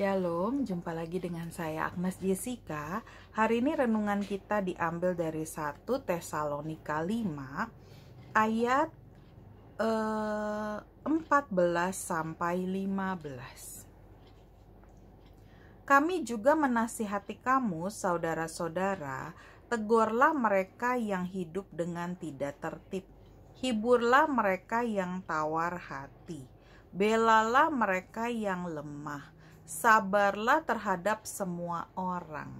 Shalom, jumpa lagi dengan saya Agnes Jessica. Hari ini renungan kita diambil dari 1 Tesalonika 5 ayat eh, 14 sampai 15. Kami juga menasihati kamu saudara-saudara, tegurlah mereka yang hidup dengan tidak tertib. Hiburlah mereka yang tawar hati. Belalah mereka yang lemah sabarlah terhadap semua orang.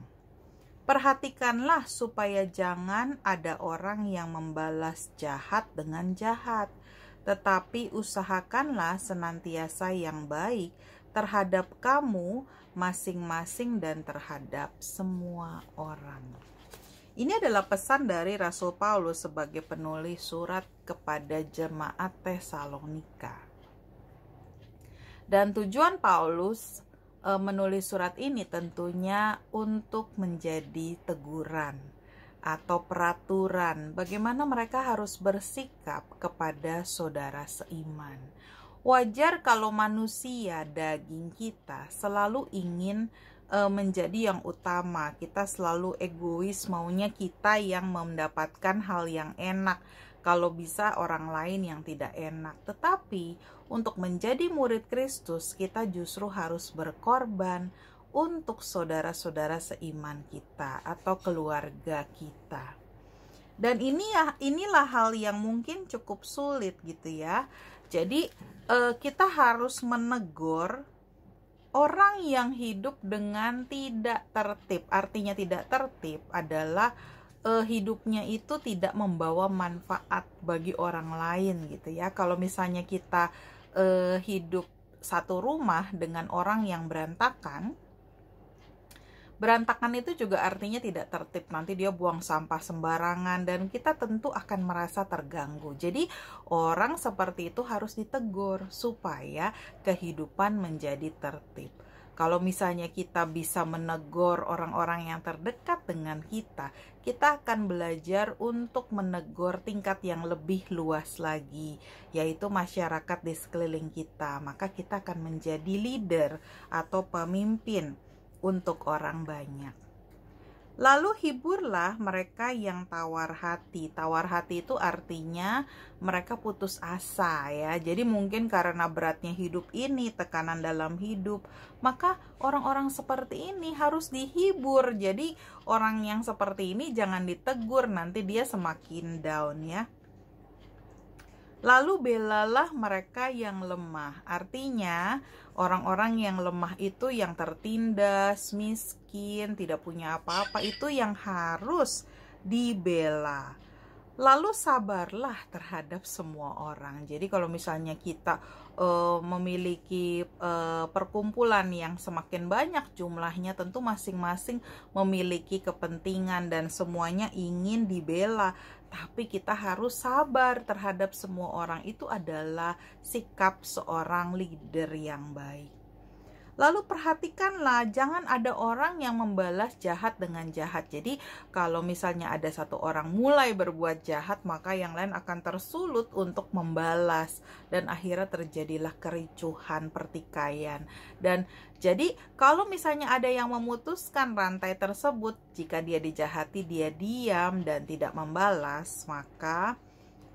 Perhatikanlah supaya jangan ada orang yang membalas jahat dengan jahat, tetapi usahakanlah senantiasa yang baik terhadap kamu masing-masing dan terhadap semua orang. Ini adalah pesan dari Rasul Paulus sebagai penulis surat kepada jemaat Tesalonika. Dan tujuan Paulus e, menulis surat ini tentunya untuk menjadi teguran atau peraturan bagaimana mereka harus bersikap kepada saudara seiman. Wajar kalau manusia daging kita selalu ingin e, menjadi yang utama. Kita selalu egois maunya kita yang mendapatkan hal yang enak kalau bisa orang lain yang tidak enak. Tetapi untuk menjadi murid Kristus, kita justru harus berkorban untuk saudara-saudara seiman kita atau keluarga kita. Dan ini ya inilah hal yang mungkin cukup sulit gitu ya. Jadi eh, kita harus menegur orang yang hidup dengan tidak tertib. Artinya tidak tertib adalah uh, hidupnya itu tidak membawa manfaat bagi orang lain gitu ya. Kalau misalnya kita uh, hidup satu rumah dengan orang yang berantakan, berantakan itu juga artinya tidak tertib nanti dia buang sampah sembarangan dan kita tentu akan merasa terganggu jadi orang seperti itu harus ditegur supaya kehidupan menjadi tertib kalau misalnya kita bisa menegur orang-orang yang terdekat dengan kita, kita akan belajar untuk menegur tingkat yang lebih luas lagi, yaitu masyarakat di sekeliling kita. Maka kita akan menjadi leader atau pemimpin untuk orang banyak. Lalu hiburlah mereka yang tawar hati. Tawar hati itu artinya mereka putus asa ya. Jadi mungkin karena beratnya hidup ini, tekanan dalam hidup, maka orang-orang seperti ini harus dihibur. Jadi orang yang seperti ini jangan ditegur, nanti dia semakin down ya. Lalu belalah mereka yang lemah. Artinya, orang-orang yang lemah itu yang tertindas, miskin, tidak punya apa-apa itu yang harus dibela lalu sabarlah terhadap semua orang. Jadi kalau misalnya kita uh, memiliki uh, perkumpulan yang semakin banyak jumlahnya, tentu masing-masing memiliki kepentingan dan semuanya ingin dibela. Tapi kita harus sabar terhadap semua orang. Itu adalah sikap seorang leader yang baik. Lalu perhatikanlah jangan ada orang yang membalas jahat dengan jahat. Jadi kalau misalnya ada satu orang mulai berbuat jahat maka yang lain akan tersulut untuk membalas dan akhirnya terjadilah kericuhan, pertikaian. Dan jadi kalau misalnya ada yang memutuskan rantai tersebut jika dia dijahati dia diam dan tidak membalas maka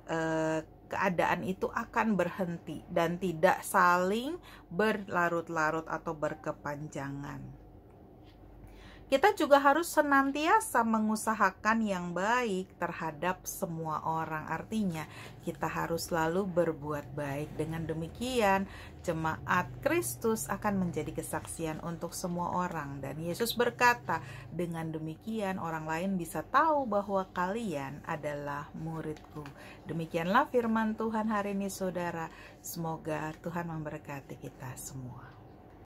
eh, keadaan itu akan berhenti dan tidak saling berlarut-larut atau berkepanjangan. Kita juga harus senantiasa mengusahakan yang baik terhadap semua orang. Artinya, kita harus selalu berbuat baik. Dengan demikian, jemaat Kristus akan menjadi kesaksian untuk semua orang. Dan Yesus berkata, "Dengan demikian, orang lain bisa tahu bahwa kalian adalah muridku." Demikianlah firman Tuhan hari ini, saudara. Semoga Tuhan memberkati kita semua.